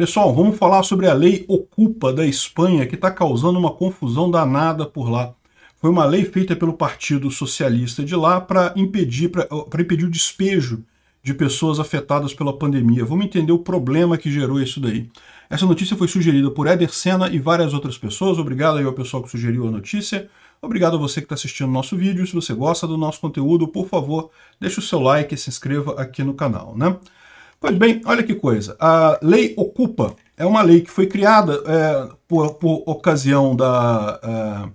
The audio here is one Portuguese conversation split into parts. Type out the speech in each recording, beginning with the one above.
Pessoal, vamos falar sobre a lei Ocupa da Espanha, que está causando uma confusão danada por lá. Foi uma lei feita pelo Partido Socialista de lá para impedir, impedir o despejo de pessoas afetadas pela pandemia. Vamos entender o problema que gerou isso daí. Essa notícia foi sugerida por Eder Senna e várias outras pessoas. Obrigado aí ao pessoal que sugeriu a notícia. Obrigado a você que está assistindo nosso vídeo. Se você gosta do nosso conteúdo, por favor, deixe o seu like e se inscreva aqui no canal, né? Pois bem, olha que coisa. A lei Ocupa é uma lei que foi criada é, por, por, ocasião da, é,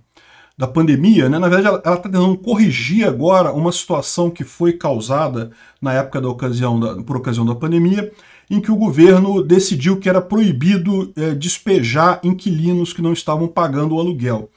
da pandemia. Né? Na verdade, ela está tentando corrigir agora uma situação que foi causada na época da ocasião da, por ocasião da pandemia, em que o governo decidiu que era proibido é, despejar inquilinos que não estavam pagando o aluguel.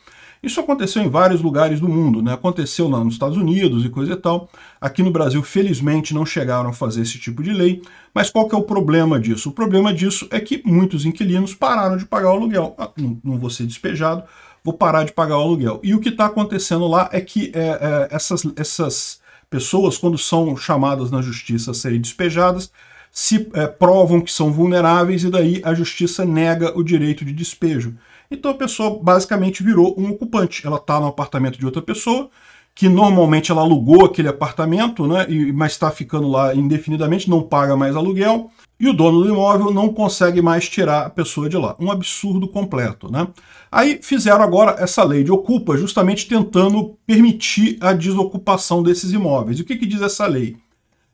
Isso aconteceu em vários lugares do mundo, né? aconteceu lá nos Estados Unidos e coisa e tal. Aqui no Brasil, felizmente, não chegaram a fazer esse tipo de lei. Mas qual que é o problema disso? O problema disso é que muitos inquilinos pararam de pagar o aluguel. Ah, não, vou ser despejado, vou parar de pagar o aluguel. E o que está acontecendo lá é que é, é, essas, essas pessoas, quando são chamadas na justiça a serem despejadas, se é, provam que são vulneráveis e daí a justiça nega o direito de despejo. Então a pessoa basicamente virou um ocupante. Ela está no apartamento de outra pessoa, que normalmente ela alugou aquele apartamento, né, e, mas está ficando lá indefinidamente, não paga mais aluguel, e o dono do imóvel não consegue mais tirar a pessoa de lá. Um absurdo completo. Né? Aí fizeram agora essa lei de ocupa, justamente tentando permitir a desocupação desses imóveis. E o que, que diz essa lei?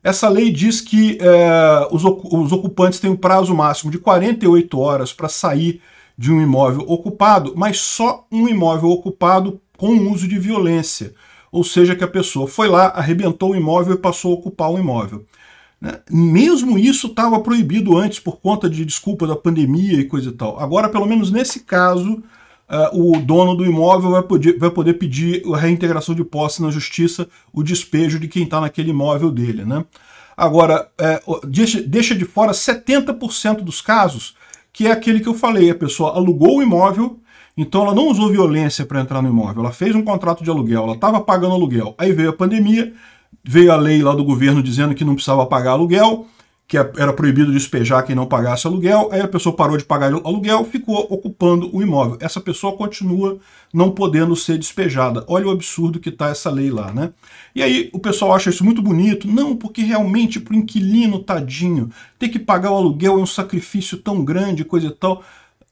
Essa lei diz que é, os, os ocupantes têm um prazo máximo de 48 horas para sair de um imóvel ocupado, mas só um imóvel ocupado com uso de violência. Ou seja, que a pessoa foi lá, arrebentou o imóvel e passou a ocupar o imóvel. Né? Mesmo isso estava proibido antes por conta de desculpa da pandemia e coisa e tal. Agora, pelo menos nesse caso, o dono do imóvel vai poder, vai poder pedir a reintegração de posse na justiça, o despejo de quem está naquele imóvel dele. Né? Agora, é, deixa, deixa de fora 70% dos casos, que é aquele que eu falei, a pessoa alugou o imóvel, então ela não usou violência para entrar no imóvel, ela fez um contrato de aluguel, ela estava pagando aluguel, aí veio a pandemia, veio a lei lá do governo dizendo que não precisava pagar aluguel, que é, era proibido despejar quem não pagasse aluguel, aí a pessoa parou de pagar o aluguel, ficou ocupando o imóvel. Essa pessoa continua não podendo ser despejada. Olha o absurdo que está essa lei lá, né? E aí o pessoal acha isso muito bonito. Não, porque realmente para o inquilino, tadinho, ter que pagar o aluguel é um sacrifício tão grande, coisa e tal.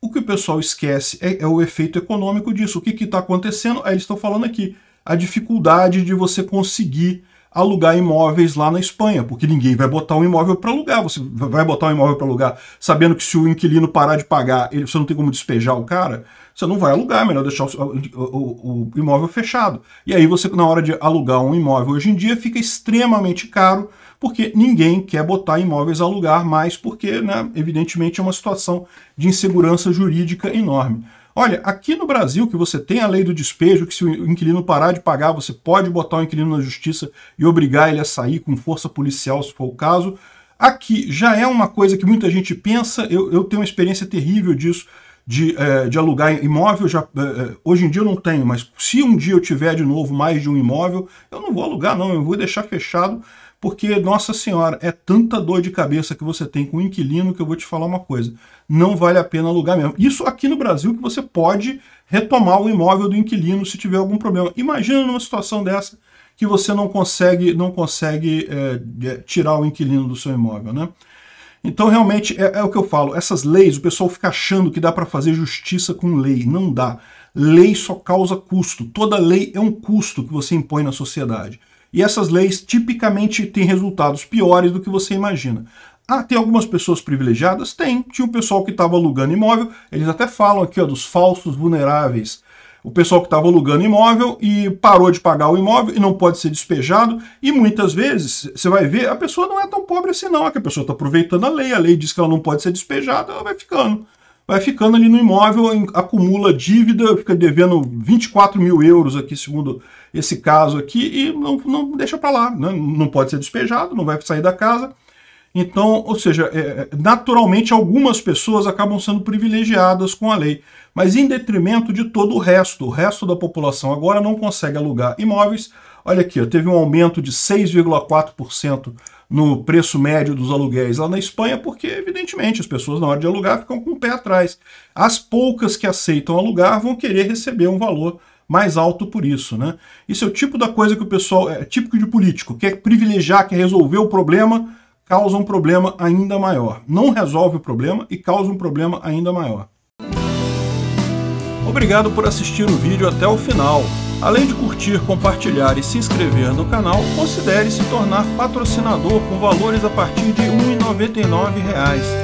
O que o pessoal esquece é, é o efeito econômico disso. O que está acontecendo? Aí eles estão falando aqui, a dificuldade de você conseguir alugar imóveis lá na Espanha, porque ninguém vai botar um imóvel para alugar. Você vai botar um imóvel para alugar sabendo que se o inquilino parar de pagar, ele, você não tem como despejar o cara, você não vai alugar, é melhor deixar o, o, o, imóvel fechado. E aí você, na hora de alugar um imóvel hoje em dia, fica extremamente caro, porque ninguém quer botar imóveis a alugar mais, porque, né, evidentemente, é uma situação de insegurança jurídica enorme. Olha, aqui no Brasil que você tem a lei do despejo, que se o inquilino parar de pagar, você pode botar o inquilino na justiça e obrigar ele a sair com força policial, se for o caso. Aqui já é uma coisa que muita gente pensa, eu, eu tenho uma experiência terrível disso, de, é, de alugar imóvel, já, é, hoje em dia eu não tenho, mas se um dia eu tiver de novo mais de um imóvel, eu não vou alugar não, eu vou deixar fechado, porque, nossa senhora, é tanta dor de cabeça que você tem com o inquilino que eu vou te falar uma coisa, não vale a pena alugar mesmo. Isso aqui no Brasil que você pode retomar o imóvel do inquilino se tiver algum problema. Imagina numa situação dessa que você não consegue, não consegue é, tirar o inquilino do seu imóvel, né? Então, realmente, é, é, o que eu falo. Essas leis, o pessoal fica achando que dá para fazer justiça com lei. Não dá. Lei só causa custo. Toda lei é um custo que você impõe na sociedade. E essas leis tipicamente têm resultados piores do que você imagina. Ah, tem algumas pessoas privilegiadas? Tem. Tinha o um pessoal que estava alugando imóvel, eles até falam aqui ó, dos falsos vulneráveis. O pessoal que estava alugando imóvel e parou de pagar o imóvel e não pode ser despejado. E muitas vezes, você vai ver, a pessoa não é tão pobre assim não, é que a pessoa está aproveitando a lei, a lei diz que ela não pode ser despejada, ela vai ficando. Vai ficando ali no imóvel, acumula dívida, fica devendo 24 mil euros aqui, segundo esse caso aqui e não, não deixa para lá, né? não pode ser despejado, não vai sair da casa. Então, ou seja, é, é, naturalmente algumas pessoas acabam sendo privilegiadas com a lei, mas em detrimento de todo o resto. O resto da população agora não consegue alugar imóveis. Olha aqui, ó, teve um aumento de 6,4% no preço médio dos aluguéis lá na Espanha, porque, evidentemente, as pessoas na hora de alugar ficam com o pé atrás. As poucas que aceitam alugar vão querer receber um valor mais alto por isso, né? Isso é o tipo da coisa que o pessoal é típico de político, quer é privilegiar, quer é resolver o problema, causa um problema ainda maior. Não resolve o problema e causa um problema ainda maior. Obrigado por assistir o vídeo até o final. Além de curtir, compartilhar e se inscrever no canal, considere se tornar patrocinador com valores a partir de R$ 1,99